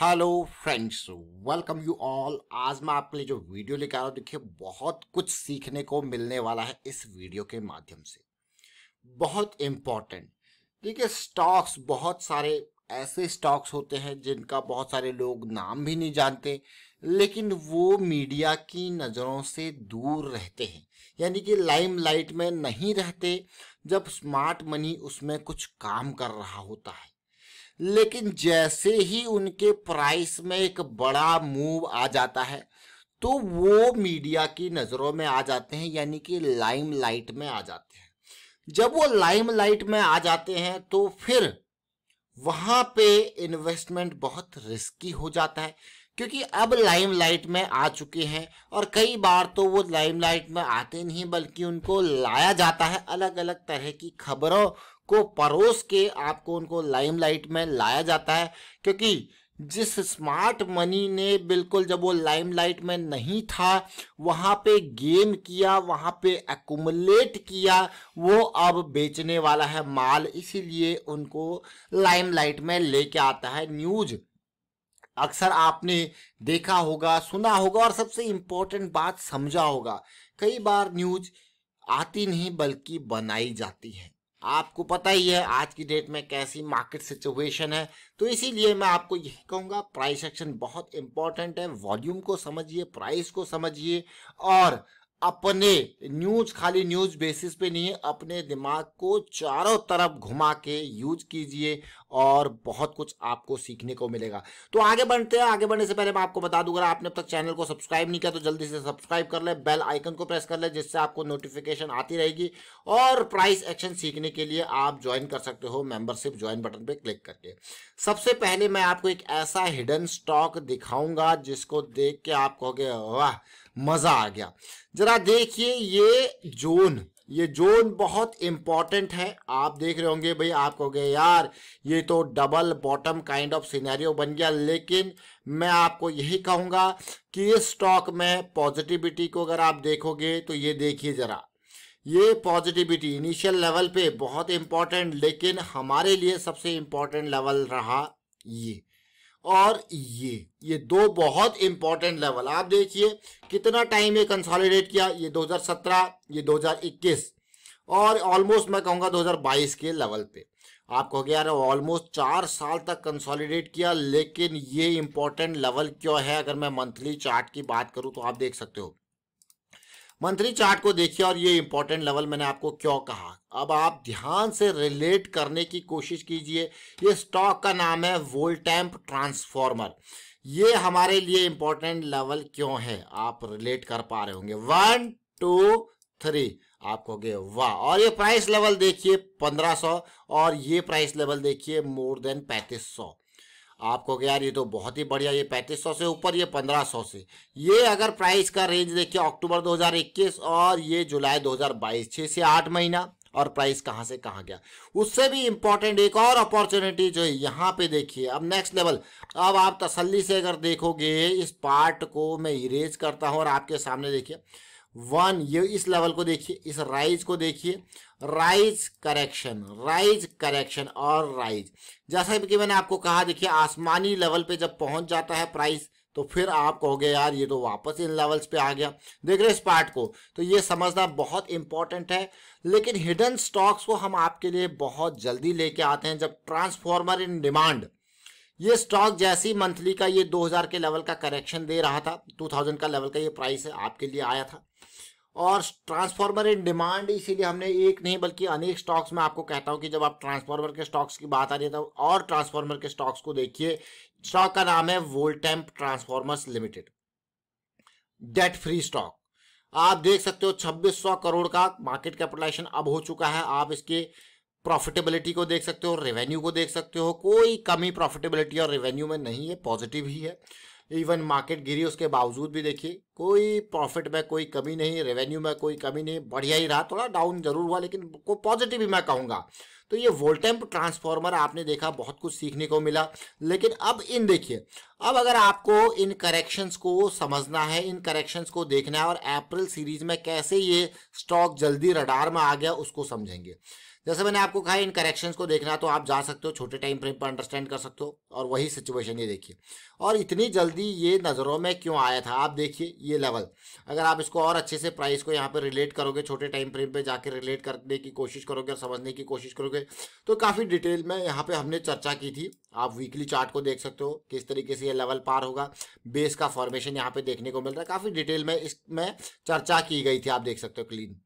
hello friends welcome you all आज मैं आपके लिए जो वीडियो लेकर आ रहा हूँ देखिए बहुत कुछ सीखने को मिलने वाला है इस वीडियो के माध्यम से बहुत इम्पॉर्टेंट देखिए स्टॉक्स बहुत सारे ऐसे स्टॉक्स होते हैं जिनका बहुत सारे लोग नाम भी नहीं जानते लेकिन वो मीडिया की नज़रों से दूर रहते हैं यानी कि लाइट में नहीं रहते जब स्मार्ट मनी उसमें कुछ काम कर रहा होता है लेकिन जैसे ही उनके प्राइस में एक बड़ा मूव आ जाता है तो वो मीडिया की नज़रों में आ जाते हैं यानी कि लाइम लाइट में आ जाते हैं जब वो लाइम लाइट में आ जाते हैं तो फिर वहाँ पे इन्वेस्टमेंट बहुत रिस्की हो जाता है क्योंकि अब लाइम लाइट में आ चुके हैं और कई बार तो वो लाइम लाइट में आते नहीं बल्कि उनको लाया जाता है अलग अलग तरह की खबरों को परोस के आपको उनको लाइमलाइट में लाया जाता है क्योंकि जिस स्मार्ट मनी ने बिल्कुल जब वो लाइमलाइट में नहीं था वहाँ पे गेन किया वहाँ पे एकुमुलेट किया वो अब बेचने वाला है माल इसीलिए उनको लाइमलाइट में लेके आता है न्यूज़ अक्सर आपने देखा होगा सुना होगा और सबसे इम्पोर्टेंट बात समझा होगा कई बार न्यूज आती नहीं बल्कि बनाई जाती है आपको पता ही है आज की डेट में कैसी मार्केट सिचुएशन है तो इसीलिए मैं आपको यही कहूँगा प्राइस एक्शन बहुत इंपॉर्टेंट है वॉल्यूम को समझिए प्राइस को समझिए और अपने न्यूज खाली न्यूज बेसिस पे नहीं अपने दिमाग को चारों तरफ घुमा के यूज कीजिए और बहुत कुछ आपको सीखने को मिलेगा तो आगे बढ़ते हैं आगे बढ़ने से पहले मैं आपको बता दूंगा आपने अब तक चैनल को सब्सक्राइब नहीं किया तो जल्दी से सब्सक्राइब कर ले बेल आइकन को प्रेस कर ले जिससे आपको नोटिफिकेशन आती रहेगी और प्राइस एक्शन सीखने के लिए आप ज्वाइन कर सकते हो मेंबरशिप ज्वाइन बटन पर क्लिक करके सबसे पहले मैं आपको एक ऐसा हिडन स्टॉक दिखाऊंगा जिसको देख के आप कहोगे वाह मज़ा आ गया ज़रा देखिए ये जोन ये जोन बहुत इम्पॉर्टेंट है आप देख रहे होंगे भाई आप कहोगे यार ये तो double bottom kind of scenario बन गया लेकिन मैं आपको यही कहूँगा कि इस स्टॉक में पॉजिटिविटी को अगर आप देखोगे तो ये देखिए ज़रा ये पॉजिटिविटी इनिशियल लेवल पे बहुत इम्पॉर्टेंट लेकिन हमारे लिए सबसे इंपॉर्टेंट लेवल रहा ये और ये ये दो बहुत इंपॉर्टेंट लेवल आप देखिए कितना टाइम ये कंसोलिडेट किया ये 2017 ये 2021 और ऑलमोस्ट मैं कहूँगा 2022 के लेवल पे आप कहोगे यार ऑलमोस्ट चार साल तक कंसोलिडेट किया लेकिन ये इंपॉर्टेंट लेवल क्यों है अगर मैं मंथली चार्ट की बात करूँ तो आप देख सकते हो मंथली चार्ट को देखिए और ये इंपॉर्टेंट लेवल मैंने आपको क्यों कहा अब आप ध्यान से रिलेट करने की कोशिश कीजिए ये स्टॉक का नाम है वोल्टैम्प ट्रांसफॉर्मर ये हमारे लिए इंपॉर्टेंट लेवल क्यों है आप रिलेट कर पा रहे होंगे वन टू थ्री आप कहोगे वाह और ये प्राइस लेवल देखिए पंद्रह सौ और ये प्राइस लेवल देखिए मोर देन पैंतीस सौ आपको क्या यार ये तो बहुत ही बढ़िया ये पैंतीस सौ से ऊपर ये पंद्रह सौ से ये अगर प्राइस का रेंज देखिए अक्टूबर 2021 और ये जुलाई 2022 छः से आठ महीना और प्राइस कहाँ से कहाँ गया उससे भी इम्पोर्टेंट एक और अपॉर्चुनिटी जो है यहाँ पे देखिए अब नेक्स्ट लेवल अब आप तसल्ली से अगर देखोगे इस पार्ट को मैं इरेज करता हूँ और आपके सामने देखिए वन ये इस लेवल को देखिए इस राइज को देखिए राइज करेक्शन राइज करेक्शन और राइज जैसा कि मैंने आपको कहा देखिए आसमानी लेवल पे जब पहुंच जाता है प्राइस तो फिर आप कहोगे यार ये तो वापस इन लेवल्स पे आ गया देख रहे इस पार्ट को तो ये समझना बहुत इंपॉर्टेंट है लेकिन हिडन स्टॉक्स को हम आपके लिए बहुत जल्दी लेके आते हैं जब ट्रांसफॉर्मर इन डिमांड ये स्टॉक जैसी मंथली का ये 2000 के लेवल का करेक्शन दे रहा था 2000 का लेवल का ये प्राइस है आपके लिए आया था और ट्रांसफार्मर इन डिमांड इसीलिए हमने एक नहीं बल्कि अनेक स्टॉक्स में आपको कहता हूँ कि जब आप ट्रांसफार्मर के स्टॉक्स की बात आ रही है तो और ट्रांसफार्मर के स्टॉक्स को देखिए स्टॉक का नाम है Voltamp transformers limited debt free stock आप देख सकते हो 2600 करोड़ का मार्केट कैपिटलाइजेशन अब हो चुका है आप इसके प्रॉफिटेबिलिटी को देख सकते हो रेवेन्यू को देख सकते हो कोई कमी प्रॉफिटेबिलिटी और रेवेन्यू में नहीं है पॉजिटिव ही है इवन मार्केट गिरी उसके बावजूद भी देखिए कोई प्रॉफिट में कोई कमी नहीं रेवेन्यू में कोई कमी नहीं बढ़िया ही रहा थोड़ा डाउन जरूर हुआ लेकिन को पॉजिटिव ही मैं कहूँगा तो ये वोल्टेम्प ट्रांसफॉर्मर आपने देखा बहुत कुछ सीखने को मिला लेकिन अब इन देखिए अब अगर आपको इन करेक्शंस को समझना है इन करेक्शंस को देखना है और अप्रैल सीरीज में कैसे ये स्टॉक जल्दी रडार में आ गया उसको समझेंगे जैसे मैंने आपको कहा इन करेक्शंस को देखना तो आप जा सकते हो छोटे टाइम फ्रेम पर अंडरस्टैंड कर सकते हो और वही सिचुएशन ये देखिए और इतनी जल्दी ये नज़रों में क्यों आया था आप देखिए ये लेवल अगर आप इसको और अच्छे से प्राइस को यहाँ पर रिलेट करोगे छोटे टाइम फ्रेम पे जाके रिलेट करने की कोशिश करोगे और समझने की कोशिश करोगे तो काफ़ी डिटेल में यहाँ पे हमने चर्चा की थी आप वीकली चार्ट को देख सकते हो किस तरीके से ये लेवल पार होगा बेस का फॉर्मेशन यहाँ पे देखने को मिल रहा है काफ़ी डिटेल में इसमें चर्चा की गई थी आप देख सकते हो क्लीन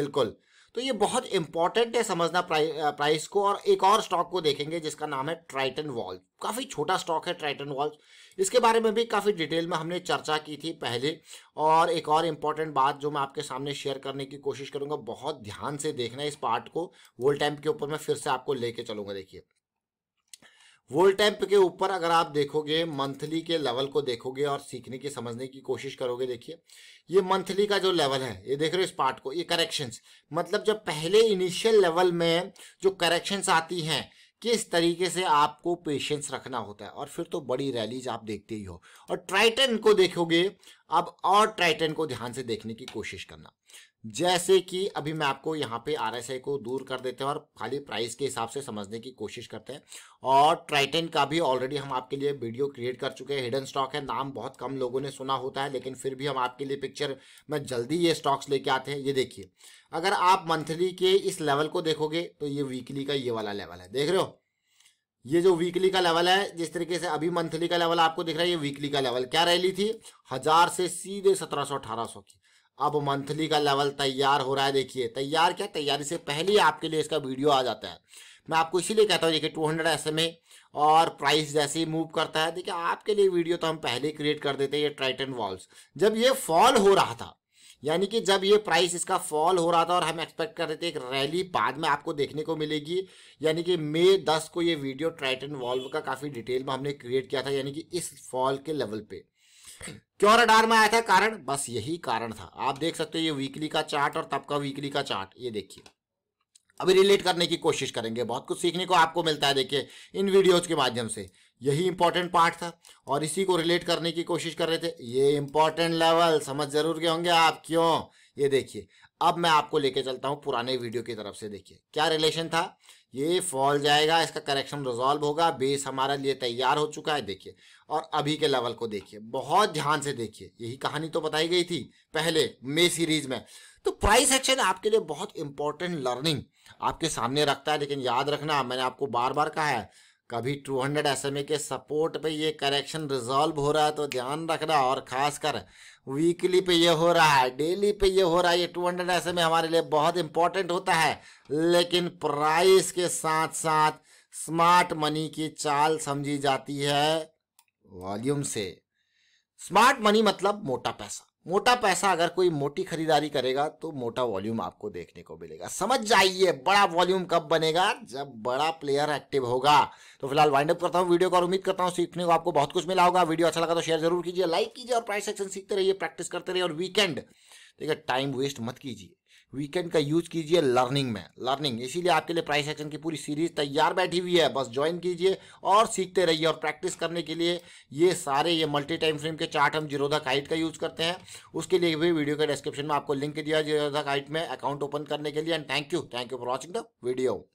बिल्कुल तो ये बहुत इंपॉर्टेंट है समझना प्राइ, प्राइस को और एक और स्टॉक को देखेंगे जिसका नाम है ट्राइटन वॉल्व काफ़ी छोटा स्टॉक है ट्राइटन वॉल्व इसके बारे में भी काफ़ी डिटेल में हमने चर्चा की थी पहले और एक और इम्पॉर्टेंट बात जो मैं आपके सामने शेयर करने की कोशिश करूँगा बहुत ध्यान से देखना इस पार्ट को वोल्ड टैम्प के ऊपर मैं फिर से आपको लेके चलूंगा देखिए वोल्टैम्प के ऊपर अगर आप देखोगे मंथली के लेवल को देखोगे और सीखने की समझने की कोशिश करोगे देखिए ये मंथली का जो लेवल है ये देख रहे हो इस पार्ट को ये करेक्शंस मतलब जब पहले इनिशियल लेवल में जो करेक्शंस आती हैं किस तरीके से आपको पेशेंस रखना होता है और फिर तो बड़ी रैलीज आप देखते ही हो और ट्राइटन को देखोगे अब और ट्राइटन को ध्यान से देखने की कोशिश करना जैसे कि अभी मैं आपको यहाँ पे आर को दूर कर देते हैं और खाली प्राइस के हिसाब से समझने की कोशिश करते हैं और ट्राइटन का भी ऑलरेडी हम आपके लिए वीडियो क्रिएट कर चुके हैं हिडन स्टॉक है नाम बहुत कम लोगों ने सुना होता है लेकिन फिर भी हम आपके लिए पिक्चर में जल्दी ये स्टॉक्स लेके आते हैं ये देखिए अगर आप मंथली के इस लेवल को देखोगे तो ये वीकली का ये वाला लेवल है देख रहे हो ये जो वीकली का लेवल है जिस तरीके से अभी मंथली का लेवल आपको दिख रहा है ये वीकली का लेवल क्या रैली थी हजार से सीधे सत्रह सौ अठारह सौ की अब मंथली का लेवल तैयार हो रहा है देखिए तैयार क्या तैयारी से पहले ही आपके लिए इसका वीडियो आ जाता है मैं आपको इसीलिए कहता हूँ देखिए 200 हंड्रेड ऐसे और प्राइस जैसे ही मूव करता है देखिए आपके लिए वीडियो तो हम पहले ही क्रिएट कर देते हैं ये ट्राइटन वॉल्स जब ये फॉल हो रहा था यानी कि जब ये प्राइस इसका फॉल हो रहा था और हम एक्सपेक्ट कर रहे थे एक रैली बाद में आपको देखने को मिलेगी यानी कि मई दस को ये वीडियो ट्राइटन वॉल्व का काफ़ी डिटेल में हमने क्रिएट किया था यानी कि इस फॉल के लेवल पे क्यों रडार में आया था कारण बस यही कारण था आप देख सकते हो ये वीकली का चार्ट और तब का वीकली का चार्ट ये देखिए अभी रिलेट करने की कोशिश करेंगे बहुत कुछ सीखने को आपको मिलता है देखिए इन वीडियोज के माध्यम से यही इंपॉर्टेंट पार्ट था और इसी को रिलेट करने की कोशिश कर रहे थे ये इंपॉर्टेंट लेवल समझ जरूर गए होंगे आप क्यों ये देखिए अब मैं आपको लेके चलता हूँ पुराने वीडियो की तरफ से देखिए क्या रिलेशन था ये फॉल जाएगा इसका करेक्शन रिजॉल्व होगा बेस हमारे लिए तैयार हो चुका है देखिए और अभी के लेवल को देखिए बहुत ध्यान से देखिए यही कहानी तो बताई गई थी पहले मे सीरीज में तो प्राइस एक्शन आपके लिए बहुत इंपॉर्टेंट लर्निंग आपके सामने रखता है लेकिन याद रखना मैंने आपको बार बार कहा है कभी 200 हंड्रेड के सपोर्ट पे ये करेक्शन रिजॉल्व हो रहा है तो ध्यान रखना और खासकर वीकली पे ये हो रहा है डेली पे ये हो रहा है ये 200 हंड्रेड हमारे लिए बहुत इंपॉर्टेंट होता है लेकिन प्राइस के साथ साथ स्मार्ट मनी की चाल समझी जाती है वॉल्यूम से स्मार्ट मनी मतलब मोटा पैसा मोटा पैसा अगर कोई मोटी खरीदारी करेगा तो मोटा वॉल्यूम आपको देखने को मिलेगा समझ जाइए बड़ा वॉल्यूम कब बनेगा जब बड़ा प्लेयर एक्टिव होगा तो फिलहाल वाइंड अप करता हूँ वीडियो को और उम्मीद करता हूँ सीखने को आपको बहुत कुछ मिला होगा वीडियो अच्छा लगा तो शेयर जरूर कीजिए लाइक कीजिए और प्राइस सेक्शन सीखते रहिए प्रैक्टिस करते रहिए और वीकेंड देखिए टाइम वेस्ट मत कीजिए वीकेंड का यूज कीजिए लर्निंग में लर्निंग इसीलिए आपके लिए प्राइस एक्शन की पूरी सीरीज तैयार बैठी हुई है बस ज्वाइन कीजिए और सीखते रहिए और प्रैक्टिस करने के लिए ये सारे ये मल्टी टाइम फ्रेम के चार्ट हम जीरोधा हाइट का यूज करते हैं उसके लिए भी वीडियो के डिस्क्रिप्शन में आपको लिंक दिया जीरोधा हाइट में अकाउंट ओपन करने के लिए and thank you thank you for watching the video